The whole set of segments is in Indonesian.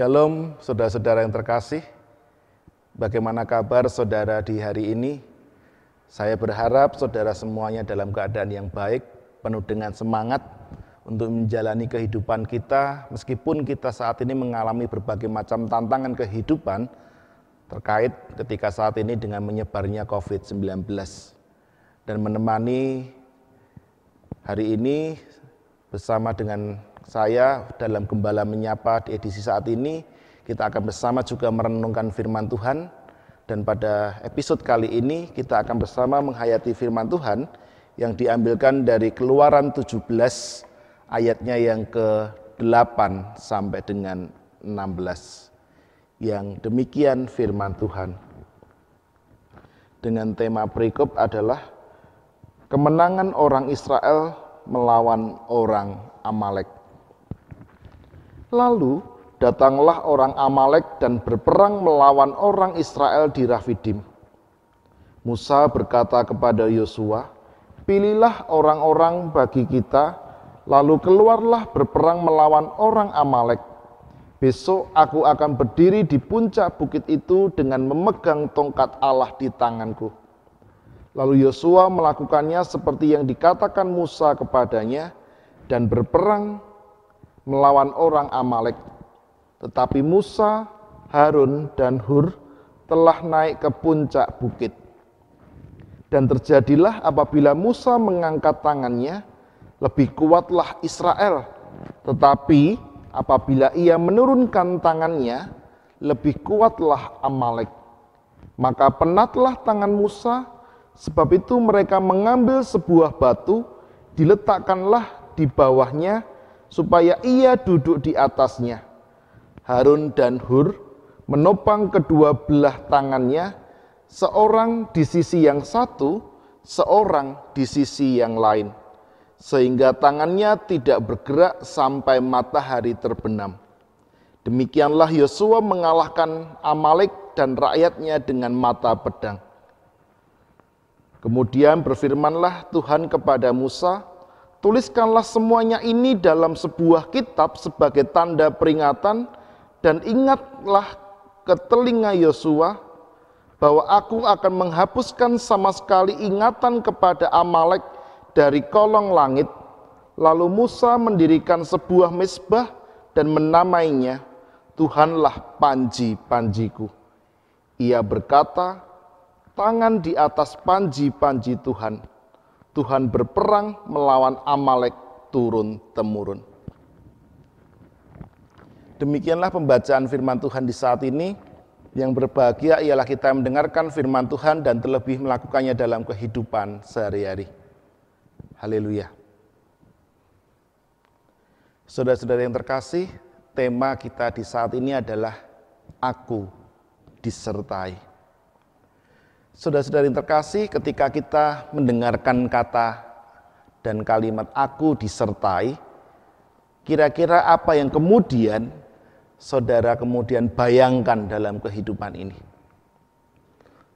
Shalom, saudara-saudara yang terkasih. Bagaimana kabar saudara di hari ini? Saya berharap saudara semuanya dalam keadaan yang baik, penuh dengan semangat untuk menjalani kehidupan kita, meskipun kita saat ini mengalami berbagai macam tantangan kehidupan terkait ketika saat ini dengan menyebarnya COVID-19. Dan menemani hari ini bersama dengan saya dalam Gembala Menyapa di edisi saat ini, kita akan bersama juga merenungkan firman Tuhan. Dan pada episode kali ini kita akan bersama menghayati firman Tuhan yang diambilkan dari keluaran 17 ayatnya yang ke-8 sampai dengan 16. Yang demikian firman Tuhan. Dengan tema berikut adalah kemenangan orang Israel melawan orang Amalek. Lalu datanglah orang Amalek dan berperang melawan orang Israel di Rafidim. Musa berkata kepada Yosua, "Pilihlah orang-orang bagi kita, lalu keluarlah berperang melawan orang Amalek. Besok aku akan berdiri di puncak bukit itu dengan memegang tongkat Allah di tanganku." Lalu Yosua melakukannya seperti yang dikatakan Musa kepadanya dan berperang melawan orang Amalek. Tetapi Musa, Harun, dan Hur telah naik ke puncak bukit. Dan terjadilah apabila Musa mengangkat tangannya, lebih kuatlah Israel. Tetapi apabila ia menurunkan tangannya, lebih kuatlah Amalek. Maka penatlah tangan Musa, sebab itu mereka mengambil sebuah batu, diletakkanlah di bawahnya supaya ia duduk di atasnya. Harun dan Hur menopang kedua belah tangannya, seorang di sisi yang satu, seorang di sisi yang lain, sehingga tangannya tidak bergerak sampai matahari terbenam. Demikianlah Yosua mengalahkan Amalek dan rakyatnya dengan mata pedang. Kemudian berfirmanlah Tuhan kepada Musa, tuliskanlah semuanya ini dalam sebuah kitab sebagai tanda peringatan dan ingatlah ke telinga Yosua bahwa aku akan menghapuskan sama sekali ingatan kepada Amalek dari kolong langit. Lalu Musa mendirikan sebuah mesbah dan menamainya Tuhanlah panji-panjiku. Ia berkata, tangan di atas panji-panji Tuhan Tuhan berperang melawan Amalek turun-temurun. Demikianlah pembacaan firman Tuhan di saat ini. Yang berbahagia ialah kita mendengarkan firman Tuhan dan terlebih melakukannya dalam kehidupan sehari-hari. Haleluya. Saudara-saudara yang terkasih, tema kita di saat ini adalah Aku disertai. Saudara-saudari terkasih, ketika kita mendengarkan kata dan kalimat aku disertai, kira-kira apa yang kemudian saudara kemudian bayangkan dalam kehidupan ini?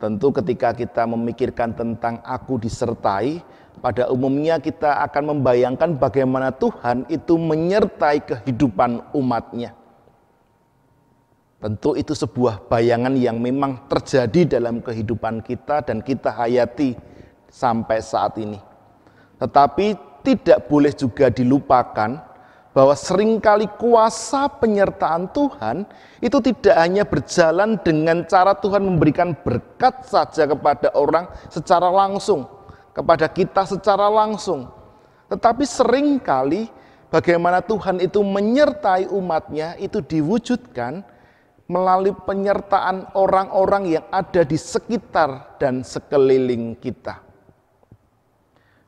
Tentu ketika kita memikirkan tentang aku disertai, pada umumnya kita akan membayangkan bagaimana Tuhan itu menyertai kehidupan umatnya. Tentu itu sebuah bayangan yang memang terjadi dalam kehidupan kita dan kita hayati sampai saat ini. Tetapi tidak boleh juga dilupakan bahwa seringkali kuasa penyertaan Tuhan itu tidak hanya berjalan dengan cara Tuhan memberikan berkat saja kepada orang secara langsung, kepada kita secara langsung. Tetapi seringkali bagaimana Tuhan itu menyertai umatnya itu diwujudkan melalui penyertaan orang-orang yang ada di sekitar dan sekeliling kita.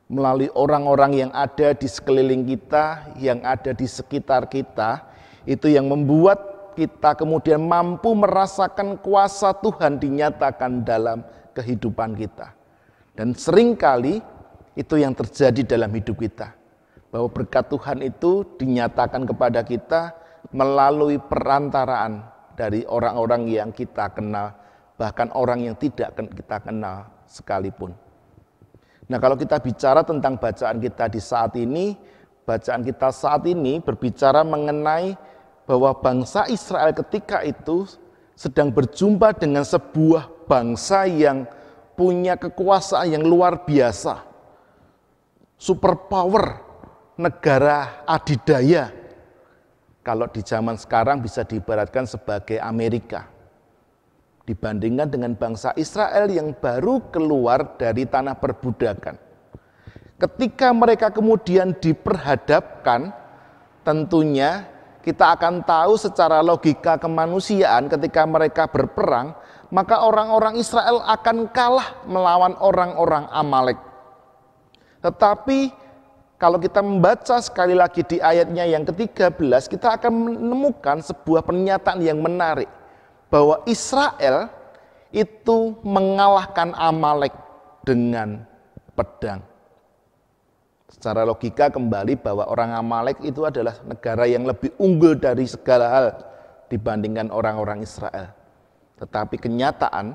Melalui orang-orang yang ada di sekeliling kita, yang ada di sekitar kita, itu yang membuat kita kemudian mampu merasakan kuasa Tuhan dinyatakan dalam kehidupan kita. Dan seringkali itu yang terjadi dalam hidup kita. Bahwa berkat Tuhan itu dinyatakan kepada kita melalui perantaraan dari orang-orang yang kita kenal, bahkan orang yang tidak kita kenal sekalipun. Nah, kalau kita bicara tentang bacaan kita di saat ini, bacaan kita saat ini berbicara mengenai bahwa bangsa Israel ketika itu sedang berjumpa dengan sebuah bangsa yang punya kekuasaan yang luar biasa. Superpower negara adidaya kalau di zaman sekarang bisa diibaratkan sebagai Amerika. Dibandingkan dengan bangsa Israel yang baru keluar dari tanah perbudakan. Ketika mereka kemudian diperhadapkan, tentunya kita akan tahu secara logika kemanusiaan ketika mereka berperang, maka orang-orang Israel akan kalah melawan orang-orang Amalek. Tetapi kalau kita membaca sekali lagi di ayatnya yang ke-13, kita akan menemukan sebuah pernyataan yang menarik bahwa Israel itu mengalahkan Amalek dengan pedang. Secara logika kembali bahwa orang Amalek itu adalah negara yang lebih unggul dari segala hal dibandingkan orang-orang Israel. Tetapi kenyataan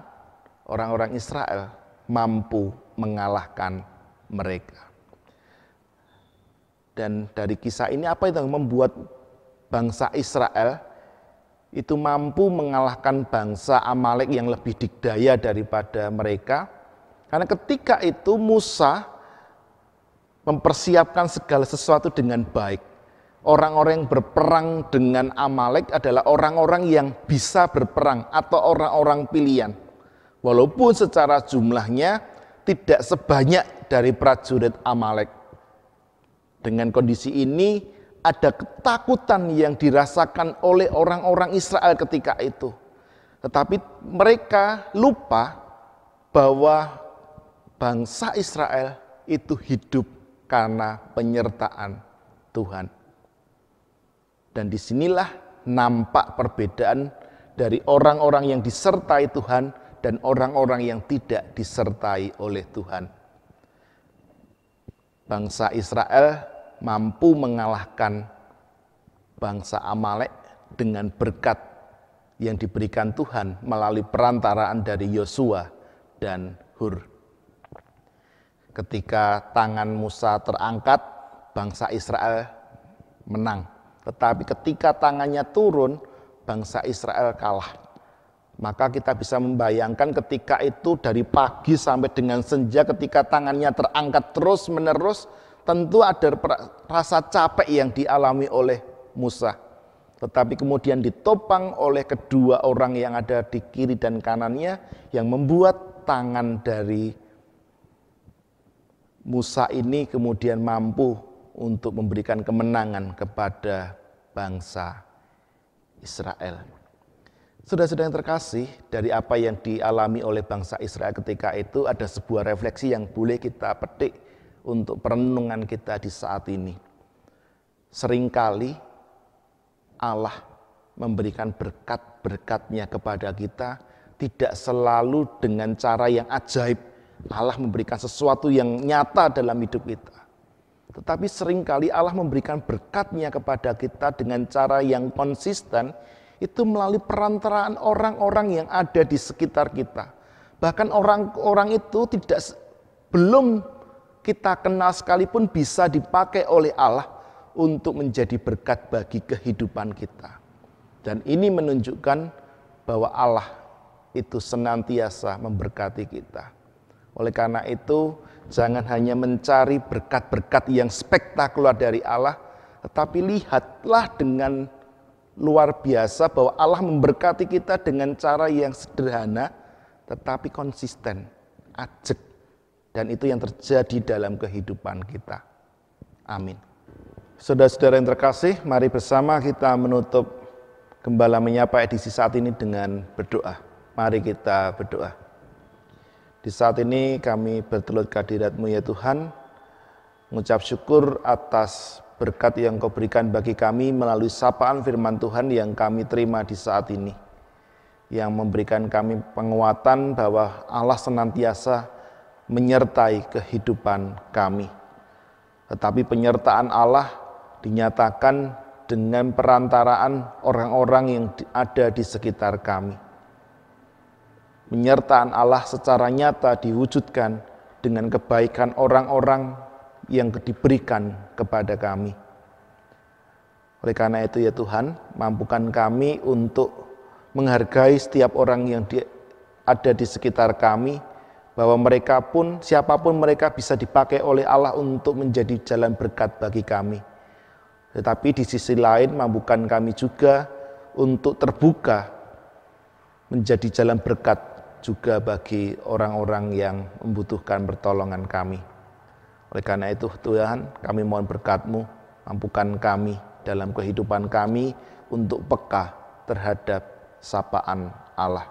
orang-orang Israel mampu mengalahkan mereka. Dan dari kisah ini apa itu membuat bangsa Israel itu mampu mengalahkan bangsa Amalek yang lebih digdaya daripada mereka. Karena ketika itu Musa mempersiapkan segala sesuatu dengan baik. Orang-orang yang berperang dengan Amalek adalah orang-orang yang bisa berperang atau orang-orang pilihan. Walaupun secara jumlahnya tidak sebanyak dari prajurit Amalek. Dengan kondisi ini ada ketakutan yang dirasakan oleh orang-orang Israel ketika itu. Tetapi mereka lupa bahwa bangsa Israel itu hidup karena penyertaan Tuhan. Dan disinilah nampak perbedaan dari orang-orang yang disertai Tuhan dan orang-orang yang tidak disertai oleh Tuhan bangsa Israel mampu mengalahkan bangsa Amalek dengan berkat yang diberikan Tuhan melalui perantaraan dari Yosua dan Hur. Ketika tangan Musa terangkat, bangsa Israel menang. Tetapi ketika tangannya turun, bangsa Israel kalah. Maka kita bisa membayangkan ketika itu dari pagi sampai dengan senja ketika tangannya terangkat terus menerus tentu ada rasa capek yang dialami oleh Musa. Tetapi kemudian ditopang oleh kedua orang yang ada di kiri dan kanannya yang membuat tangan dari Musa ini kemudian mampu untuk memberikan kemenangan kepada bangsa Israel. Sudah-sudah yang terkasih, dari apa yang dialami oleh bangsa Israel ketika itu ada sebuah refleksi yang boleh kita petik untuk perenungan kita di saat ini. Seringkali Allah memberikan berkat-berkatnya kepada kita tidak selalu dengan cara yang ajaib. Allah memberikan sesuatu yang nyata dalam hidup kita. Tetapi seringkali Allah memberikan berkatnya kepada kita dengan cara yang konsisten, itu melalui perantaraan orang-orang yang ada di sekitar kita. Bahkan orang-orang itu tidak belum kita kenal sekalipun bisa dipakai oleh Allah untuk menjadi berkat bagi kehidupan kita. Dan ini menunjukkan bahwa Allah itu senantiasa memberkati kita. Oleh karena itu, jangan hanya mencari berkat-berkat yang spektakuler dari Allah, tetapi lihatlah dengan luar biasa bahwa Allah memberkati kita dengan cara yang sederhana tetapi konsisten, ajek. Dan itu yang terjadi dalam kehidupan kita. Amin. Saudara-saudara yang terkasih, mari bersama kita menutup Gembala Menyapa edisi saat ini dengan berdoa. Mari kita berdoa. Di saat ini kami bertelut kehadiratmu ya Tuhan, mengucap syukur atas berkat yang kau berikan bagi kami melalui sapaan firman Tuhan yang kami terima di saat ini. Yang memberikan kami penguatan bahwa Allah senantiasa menyertai kehidupan kami. Tetapi penyertaan Allah dinyatakan dengan perantaraan orang-orang yang ada di sekitar kami. Penyertaan Allah secara nyata diwujudkan dengan kebaikan orang-orang yang diberikan kepada kami. Oleh karena itu ya Tuhan, mampukan kami untuk menghargai setiap orang yang di, ada di sekitar kami, bahwa mereka pun, siapapun mereka bisa dipakai oleh Allah untuk menjadi jalan berkat bagi kami. Tetapi di sisi lain mampukan kami juga untuk terbuka menjadi jalan berkat juga bagi orang-orang yang membutuhkan pertolongan kami. Oleh karena itu Tuhan kami mohon berkatmu mu kami dalam kehidupan kami untuk peka terhadap sapaan Allah.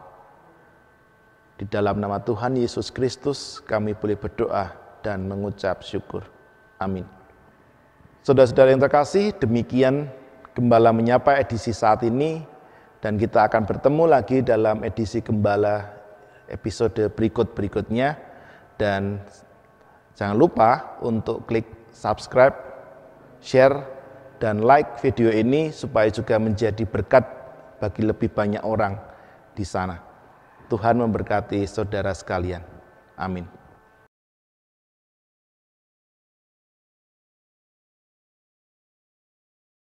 Di dalam nama Tuhan Yesus Kristus kami boleh berdoa dan mengucap syukur. Amin. Saudara-saudara yang terkasih, demikian Gembala Menyapa edisi saat ini dan kita akan bertemu lagi dalam edisi Gembala episode berikut-berikutnya dan Jangan lupa untuk klik subscribe, share, dan like video ini supaya juga menjadi berkat bagi lebih banyak orang di sana. Tuhan memberkati saudara sekalian. Amin.